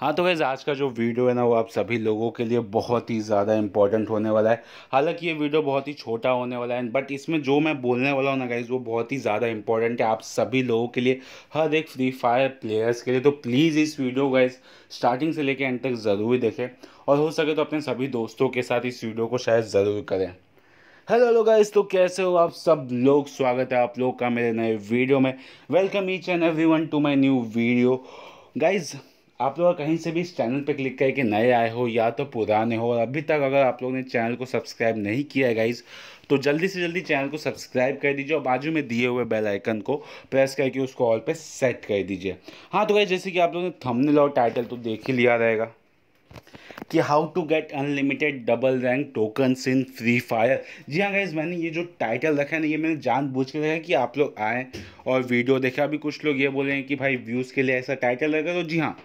हाँ तो वैसे आज का जो वीडियो है ना वो आप सभी लोगों के लिए बहुत ही ज़्यादा इंपॉर्टेंट होने वाला है हालांकि ये वीडियो बहुत ही छोटा होने वाला है बट इसमें जो मैं बोलने वाला हूँ ना गाइज वो बहुत ही ज़्यादा इंपॉर्टेंट है आप सभी लोगों के लिए हर एक फ्री फायर प्लेयर्स के लिए तो प्लीज़ इस वीडियो गाइज स्टार्टिंग से लेकर एंड तक ज़रूर देखें और हो सके तो अपने सभी दोस्तों के साथ इस वीडियो को शायद ज़रूर करें हेलो हेलो गाइस तो कैसे हो आप सब लोग स्वागत है आप लोग का मेरे नए वीडियो में welcome each and every one to my new video guys आप लोग कहीं से भी इस चैनल पर क्लिक करके नए आए हो या तो पुराने हो और अभी तक अगर आप लोग ने चैनल को सब्सक्राइब नहीं किया है गाइज़ तो जल्दी से जल्दी चैनल को सब्सक्राइब कर दीजिए और बाजू में दिए हुए बेल आइकन को प्रेस करके उसको ऑल पे सेट कर दीजिए हाँ तो गाइज जैसे कि आप लोगों ने थंबनेल और टाइटल तो देख ही लिया रहेगा कि how to get unlimited double rank tokens in Free Fire जी हाँ गाइज मैंने ये जो टाइटल रखा है ना ये मैंने जान बूझ के रखा है कि आप लोग आएँ और वीडियो देखें अभी कुछ लोग ये बोले हैं कि भाई व्यूज़ के लिए ऐसा टाइटल रखा तो जी हाँ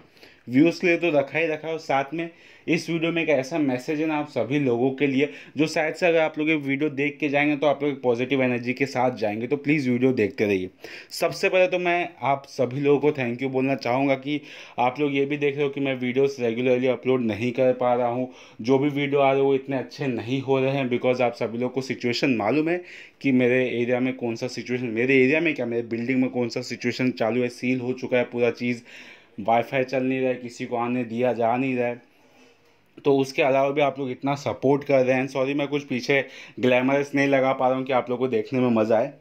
व्यूज़ के लिए तो रखा ही रखा है और साथ में इस वीडियो में एक ऐसा मैसेज है ना आप सभी लोगों के लिए जो शायद से अगर आप लोग ये वीडियो देख के जाएंगे तो आप लोग पॉजिटिव एनर्जी के साथ जाएंगे तो प्लीज़ वीडियो देखते रहिए सबसे पहले तो मैं आप सभी लोगों को थैंक यू बोलना चाहूँगा कि आप लोग ये भी देख रहे हो कि मैं वीडियोस रेगुलरली अपलोड नहीं कर पा रहा हूँ जो भी वीडियो आ रहे वो इतने अच्छे नहीं हो रहे हैं बिकॉज आप सभी लोग को सिचुएशन मालूम है कि मेरे एरिया में कौन सा सिचुएशन मेरे एरिया में क्या मेरे बिल्डिंग में कौन सा सिचुएशन चालू है सील हो चुका है पूरा चीज़ वाईफाई चल नहीं रहा है किसी को आने दिया जा नहीं रहा है तो उसके अलावा भी आप लोग इतना सपोर्ट कर रहे हैं सॉरी मैं कुछ पीछे ग्लैमरस नहीं लगा पा रहा हूँ कि आप लोग को देखने में मज़ा आए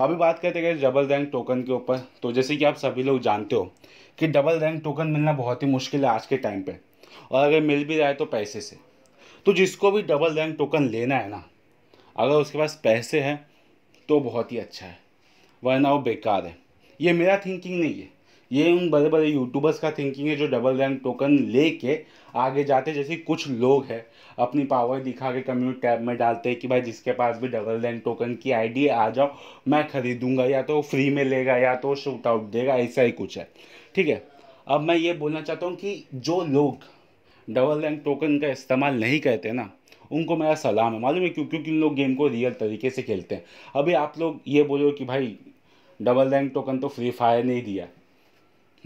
अभी बात करते गए डबल रैंक टोकन के ऊपर तो जैसे कि आप सभी लोग जानते हो कि डबल रैंक टोकन मिलना बहुत ही मुश्किल है आज के टाइम पर और अगर मिल भी रहा है तो पैसे से तो जिसको भी डबल रैंक टोकन लेना है ना अगर उसके पास पैसे हैं तो बहुत ही अच्छा है वरना वो बेकार है ये मेरा थिंकिंग नहीं है ये उन बड़े बड़े यूट्यूबर्स का थिंकिंग है जो डबल रैंक टोकन लेके आगे जाते जैसे कुछ लोग हैं अपनी पावर दिखा के कम्युनिटी टैब में डालते हैं कि भाई जिसके पास भी डबल रैंक टोकन की आई आ जाओ मैं ख़रीदूँगा या तो फ्री में लेगा या तो शूट आउट देगा ऐसा ही कुछ है ठीक है अब मैं ये बोलना चाहता हूँ कि जो लोग डबल रैंक टोकन का इस्तेमाल नहीं करते ना उनको मेरा सलाम है मालूम है क्यों क्योंकि उन लोग गेम को रियल तरीके से खेलते हैं अभी आप लोग ये बोलो कि भाई डबल रैंक टोकन तो फ्री फायर नहीं दिया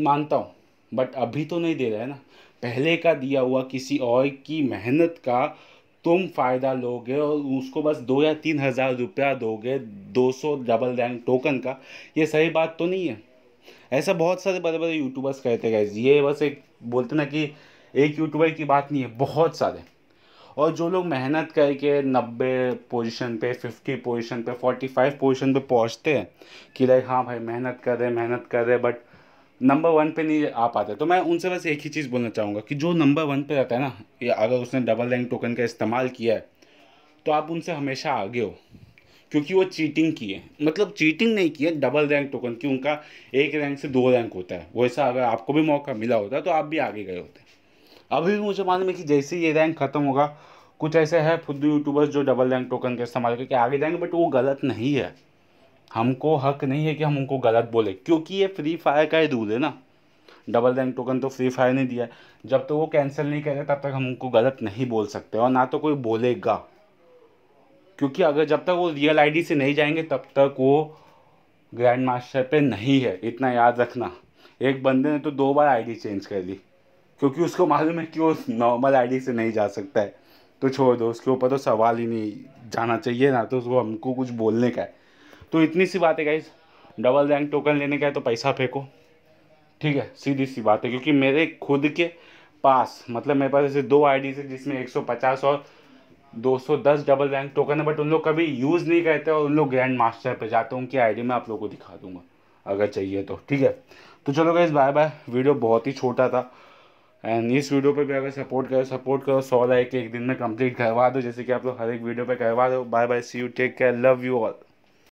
मानता हूँ बट अभी तो नहीं दे रहा है ना पहले का दिया हुआ किसी और की मेहनत का तुम फ़ायदा लोगे और उसको बस दो या तीन हज़ार रुपया दोगे दो सौ डबल रैंक टोकन का ये सही बात तो नहीं है ऐसा बहुत सारे बड़े बड़े यूट्यूबर्स कहते गए ये बस एक बोलते ना कि एक यूट्यूबर की बात नहीं है बहुत सारे और जो लोग मेहनत करके नब्बे पोजीशन पे फिफ्टी पोजीशन पे फोर्टी फाइव पोजिशन पर पहुँचते हैं कि लाइक हाँ भाई मेहनत कर रहे मेहनत कर रहे बट नंबर वन पे नहीं आ पाते तो मैं उनसे बस एक ही चीज़ बोलना चाहूँगा कि जो नंबर वन पे रहता है ना अगर उसने डबल रैंक टोकन का इस्तेमाल किया है तो आप उनसे हमेशा आगे हो क्योंकि वो चीटिंग की है मतलब चीटिंग नहीं की है डबल रैंक टोकन की उनका एक रैंक से दो रैंक होता है वैसा अगर आपको भी मौका मिला होता तो आप भी आगे गए होते अभी भी मुझे मालूम है कि जैसे ये रैंक ख़त्म होगा कुछ ऐसे है खुद यूट्यूबर्स जो डबल रैंक टोकन का इस्तेमाल करके आगे जाएंगे बट वो गलत नहीं है हमको हक नहीं है कि हम उनको गलत बोले क्योंकि ये फ्री फायर का ही रूल है ना डबल रैंक टोकन तो फ्री फायर ने दिया है जब तक तो वो कैंसिल नहीं करे तब तक हम उनको गलत नहीं बोल सकते और ना तो कोई बोलेगा क्योंकि अगर जब तक वो रियल आईडी से नहीं जाएंगे तब तक वो ग्रैंड मास्टर पे नहीं है इतना याद रखना एक बंदे ने तो दो बार आईडी चेंज कर ली क्योंकि उसको मालूम है कि वो नॉर्मल आईडी से नहीं जा सकता है तो छोड़ दो उसके ऊपर तो सवाल ही नहीं जाना चाहिए ना तो उसको हमको कुछ बोलने का है तो इतनी सी बात है गाइज डबल रैंक टोकन लेने का है तो पैसा फेंको ठीक है सीधी सी बात है क्योंकि मेरे खुद के पास मतलब मेरे पास ऐसे दो आईडी है जिसमें 150 और 210 डबल रैंक टोकन है बट उन लोग कभी यूज़ नहीं करते और उन लोग ग्रैंड मास्टर पे जाते हैं उनकी आईडी मैं आप लोगों को दिखा दूंगा अगर चाहिए तो ठीक है तो चलो गाइज बाय बाय वीडियो बहुत ही छोटा था एंड इस वीडियो पे भी अगर सपोर्ट करो सपोर्ट करो सौ लाइक एक दिन में कंप्लीट करवा दो जैसे कि आप लोग हर एक वीडियो पर करवा दो bye bye see you take care love you all